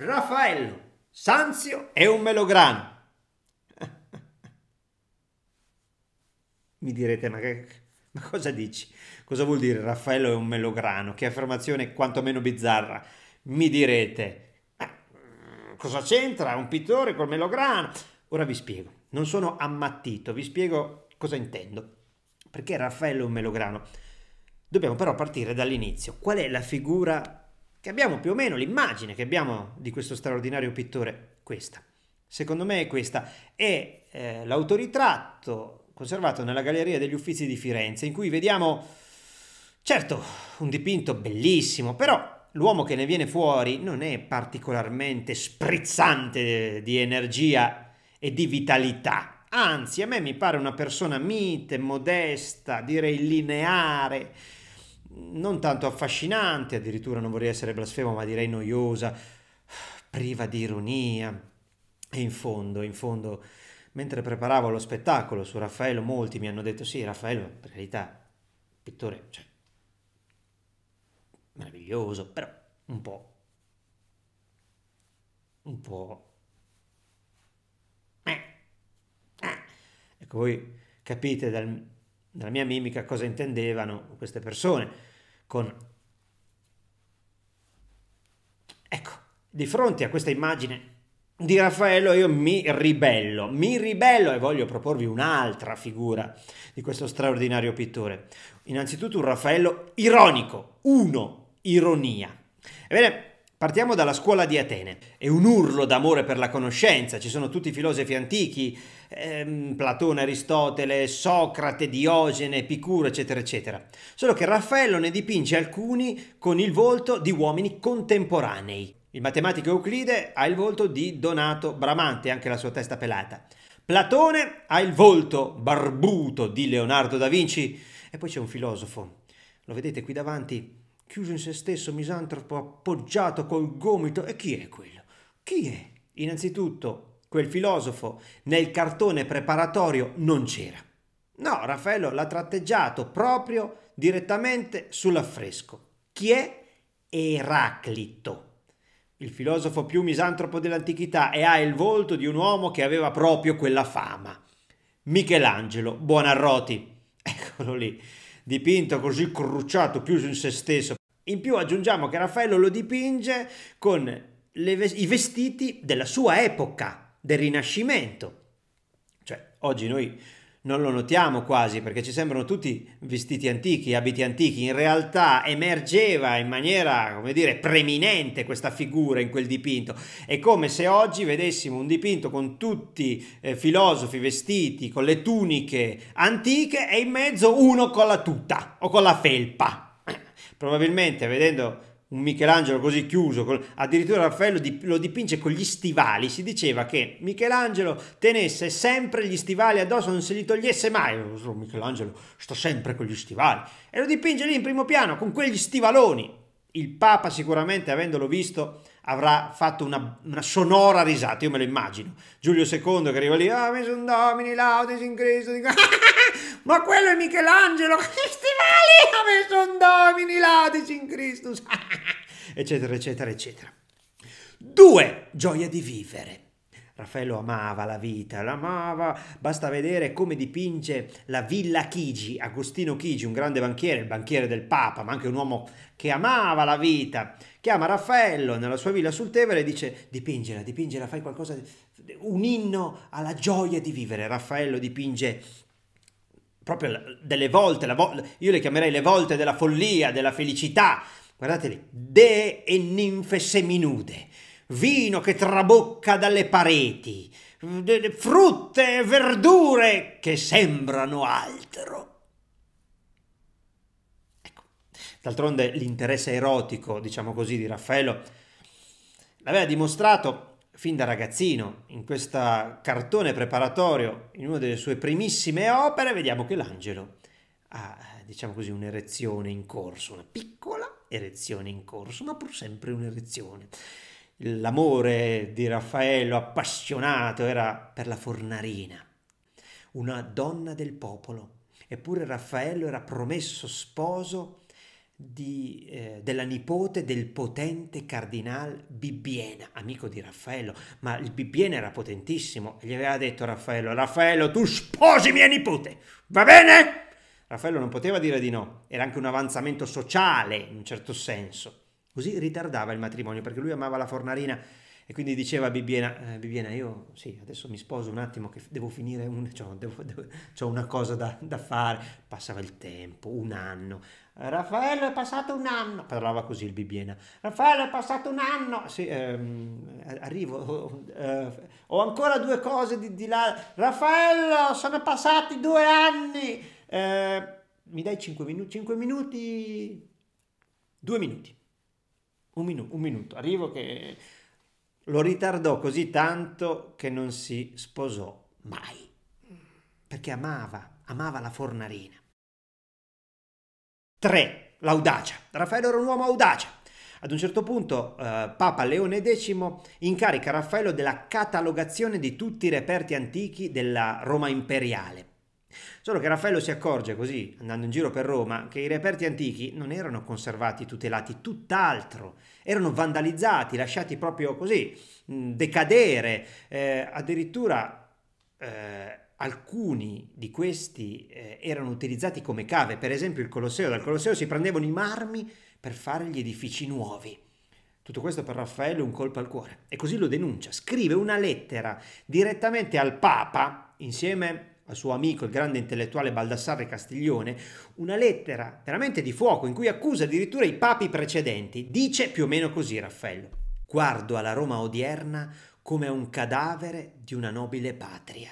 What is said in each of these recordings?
Raffaello Sanzio è un melograno. Mi direte, ma, che, ma cosa dici? Cosa vuol dire Raffaello è un melograno? Che affermazione quantomeno bizzarra. Mi direte, mm, cosa c'entra un pittore col melograno? Ora vi spiego, non sono ammattito, vi spiego cosa intendo. Perché Raffaello è un melograno? Dobbiamo però partire dall'inizio. Qual è la figura che abbiamo più o meno, l'immagine che abbiamo di questo straordinario pittore, questa. Secondo me è questa. È eh, l'autoritratto conservato nella Galleria degli Uffizi di Firenze, in cui vediamo, certo, un dipinto bellissimo, però l'uomo che ne viene fuori non è particolarmente sprizzante di energia e di vitalità. Anzi, a me mi pare una persona mite, modesta, direi lineare, non tanto affascinante, addirittura non vorrei essere blasfemo, ma direi noiosa, priva di ironia. E in fondo, in fondo, mentre preparavo lo spettacolo su Raffaello, molti mi hanno detto sì, Raffaello, per carità, pittore, cioè, meraviglioso, però un po', un po'... Eh. Eh. Ecco, voi capite dal, nella mia mimica cosa intendevano queste persone con... Ecco, di fronte a questa immagine di Raffaello io mi ribello, mi ribello e voglio proporvi un'altra figura di questo straordinario pittore. Innanzitutto un Raffaello ironico, uno, ironia. Ebbene, partiamo dalla scuola di Atene. È un urlo d'amore per la conoscenza, ci sono tutti i filosofi antichi ehm, Platone, Aristotele, Socrate, Diogene, Epicuro, eccetera, eccetera. Solo che Raffaello ne dipinge alcuni con il volto di uomini contemporanei. Il matematico Euclide ha il volto di Donato Bramante, anche la sua testa pelata. Platone ha il volto barbuto di Leonardo da Vinci. E poi c'è un filosofo, lo vedete qui davanti, chiuso in se stesso, misantropo, appoggiato col gomito. E chi è quello? Chi è? Innanzitutto Quel filosofo nel cartone preparatorio non c'era. No, Raffaello l'ha tratteggiato proprio direttamente sull'affresco. Chi è Eraclito? Il filosofo più misantropo dell'antichità e ha il volto di un uomo che aveva proprio quella fama. Michelangelo Buonarroti. Eccolo lì, dipinto così crucciato, chiuso in se stesso. In più aggiungiamo che Raffaello lo dipinge con le, i vestiti della sua epoca, del Rinascimento. Cioè, oggi noi non lo notiamo quasi perché ci sembrano tutti vestiti antichi, abiti antichi, in realtà emergeva in maniera, come dire, preminente questa figura in quel dipinto. È come se oggi vedessimo un dipinto con tutti eh, filosofi vestiti con le tuniche antiche e in mezzo uno con la tuta o con la felpa. Probabilmente vedendo un Michelangelo così chiuso, con, addirittura Raffaello dip, lo dipinge con gli stivali, si diceva che Michelangelo tenesse sempre gli stivali addosso, non se li togliesse mai, Michelangelo sta sempre con gli stivali, e lo dipinge lì in primo piano con quegli stivaloni. Il Papa sicuramente avendolo visto avrà fatto una, una, sonora risata, io me lo immagino. Giulio II che arriva lì, ah, mi sono domini, laudis in Cristo, dico, ah, ah, ah, ma quello è Michelangelo, questi mali, a me sono domini ladici in Christus, eccetera, eccetera, eccetera. Due, gioia di vivere. Raffaello amava la vita, l'amava, basta vedere come dipinge la villa Chigi, Agostino Chigi, un grande banchiere, il banchiere del Papa, ma anche un uomo che amava la vita. Chiama Raffaello nella sua villa sul Tevere e dice dipingela, dipingela, fai qualcosa, un inno alla gioia di vivere. Raffaello dipinge proprio delle volte, vo io le chiamerei le volte della follia, della felicità. Guardateli, dee e ninfe seminude, vino che trabocca dalle pareti, frutte e verdure che sembrano altro. Ecco, d'altronde l'interesse erotico, diciamo così, di Raffaello l'aveva dimostrato fin da ragazzino, in questo cartone preparatorio, in una delle sue primissime opere, vediamo che l'angelo ha, diciamo così, un'erezione in corso, una piccola erezione in corso, ma pur sempre un'erezione. L'amore di Raffaello appassionato era per la fornarina, una donna del popolo, eppure Raffaello era promesso sposo di, eh, della nipote del potente cardinal Bibbiena, amico di Raffaello, ma il Bibbiena era potentissimo, gli aveva detto Raffaello, Raffaello tu sposi mia nipote, va bene? Raffaello non poteva dire di no, era anche un avanzamento sociale in un certo senso, così ritardava il matrimonio perché lui amava la fornarina e quindi diceva a Bibbiena, eh, Bibbiena io sì, adesso mi sposo un attimo che devo finire, un, cioè, devo, devo, ho una cosa da, da fare, passava il tempo, un anno, Raffaello è passato un anno, parlava così il Bibiena, Raffaello è passato un anno, sì, ehm, arrivo, eh, ho ancora due cose di, di, là, Raffaello sono passati due anni, eh, mi dai cinque minuti, 5 minuti, 2 minuti, un, minu- un minuto, arrivo che lo ritardò così tanto che non si sposò mai, perché amava, amava la fornarina. 3. L'audacia. Raffaello era un uomo audace. Ad un certo punto eh, Papa Leone X incarica Raffaello della catalogazione di tutti i reperti antichi della Roma imperiale. Solo che Raffaello si accorge così, andando in giro per Roma, che i reperti antichi non erano conservati, tutelati, tutt'altro, erano vandalizzati, lasciati proprio così, decadere, eh, addirittura... Eh, alcuni di questi eh, erano utilizzati come cave, per esempio il Colosseo, dal Colosseo si prendevano i marmi per fare gli edifici nuovi. Tutto questo per Raffaello è un colpo al cuore e così lo denuncia, scrive una lettera direttamente al Papa insieme al suo amico, il grande intellettuale Baldassarre Castiglione, una lettera veramente di fuoco in cui accusa addirittura i papi precedenti. Dice più o meno così Raffaello. Guardo alla Roma odierna come a un cadavere di una nobile patria.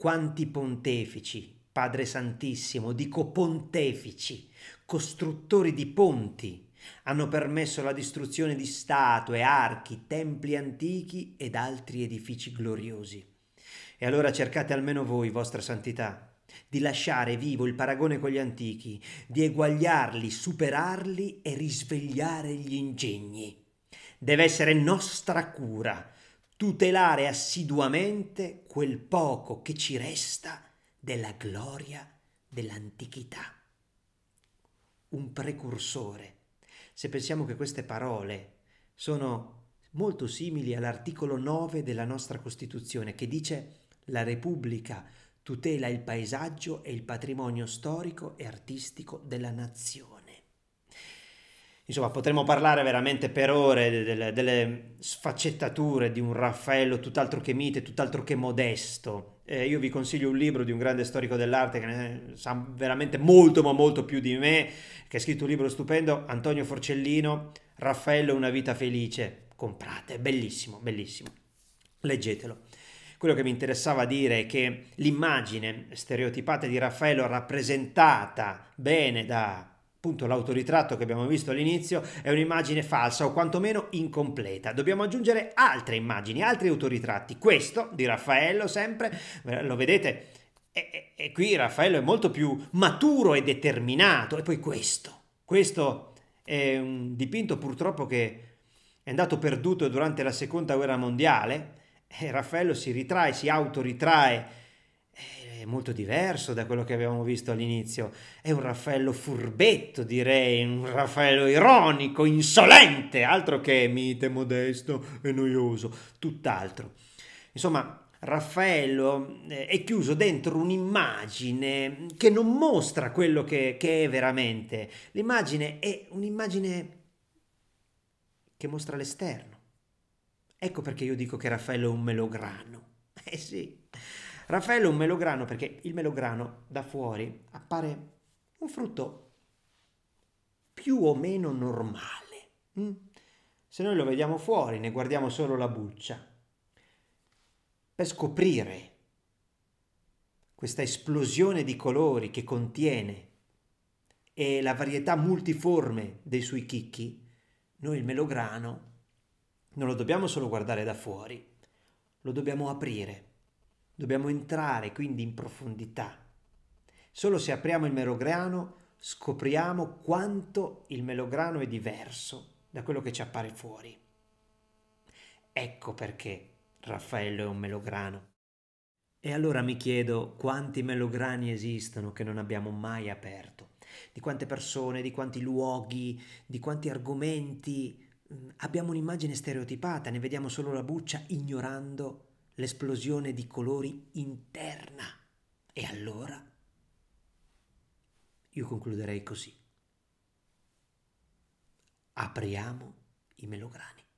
Quanti pontefici, Padre Santissimo, dico pontefici, costruttori di ponti, hanno permesso la distruzione di statue, archi, templi antichi ed altri edifici gloriosi. E allora cercate almeno voi, vostra santità, di lasciare vivo il paragone con gli antichi, di eguagliarli, superarli e risvegliare gli ingegni. Deve essere nostra cura tutelare assiduamente quel poco che ci resta della gloria dell'antichità. Un precursore. Se pensiamo che queste parole sono molto simili all'articolo 9 della nostra Costituzione che dice la Repubblica tutela il paesaggio e il patrimonio storico e artistico della nazione insomma potremmo parlare veramente per ore delle, delle sfaccettature di un Raffaello tutt'altro che mite, tutt'altro che modesto. Eh, io vi consiglio un libro di un grande storico dell'arte che ne sa veramente molto ma molto più di me, che ha scritto un libro stupendo, Antonio Forcellino, Raffaello una vita felice. Comprate, bellissimo, bellissimo. Leggetelo. Quello che mi interessava dire è che l'immagine stereotipata di Raffaello rappresentata bene da appunto l'autoritratto che abbiamo visto all'inizio è un'immagine falsa o quantomeno incompleta. Dobbiamo aggiungere altre immagini, altri autoritratti. Questo di Raffaello sempre, eh, lo vedete, e, e, e qui Raffaello è molto più maturo e determinato. E poi questo, questo è un dipinto purtroppo che è andato perduto durante la seconda guerra mondiale. E Raffaello si ritrae, si autoritrae eh, è molto diverso da quello che avevamo visto all'inizio. È un Raffaello furbetto, direi, un Raffaello ironico, insolente, altro che mite, modesto e noioso, tutt'altro. Insomma, Raffaello eh, è chiuso dentro un'immagine che non mostra quello che, che è veramente. L'immagine è un'immagine che mostra l'esterno. Ecco perché io dico che Raffaello è un melograno. Eh sì. Raffaello è un melograno perché il melograno da fuori appare un frutto più o meno normale. Mm? Se noi lo vediamo fuori, ne guardiamo solo la buccia. Per scoprire questa esplosione di colori che contiene e la varietà multiforme dei suoi chicchi, noi il melograno non lo dobbiamo solo guardare da fuori, lo dobbiamo aprire Dobbiamo entrare quindi in profondità. Solo se apriamo il melograno scopriamo quanto il melograno è diverso da quello che ci appare fuori. Ecco perché Raffaello è un melograno. E allora mi chiedo quanti melograni esistono che non abbiamo mai aperto, di quante persone, di quanti luoghi, di quanti argomenti. Mm, abbiamo un'immagine stereotipata, ne vediamo solo la buccia ignorando l'esplosione di colori interna. E allora? Io concluderei così. Apriamo i melograni.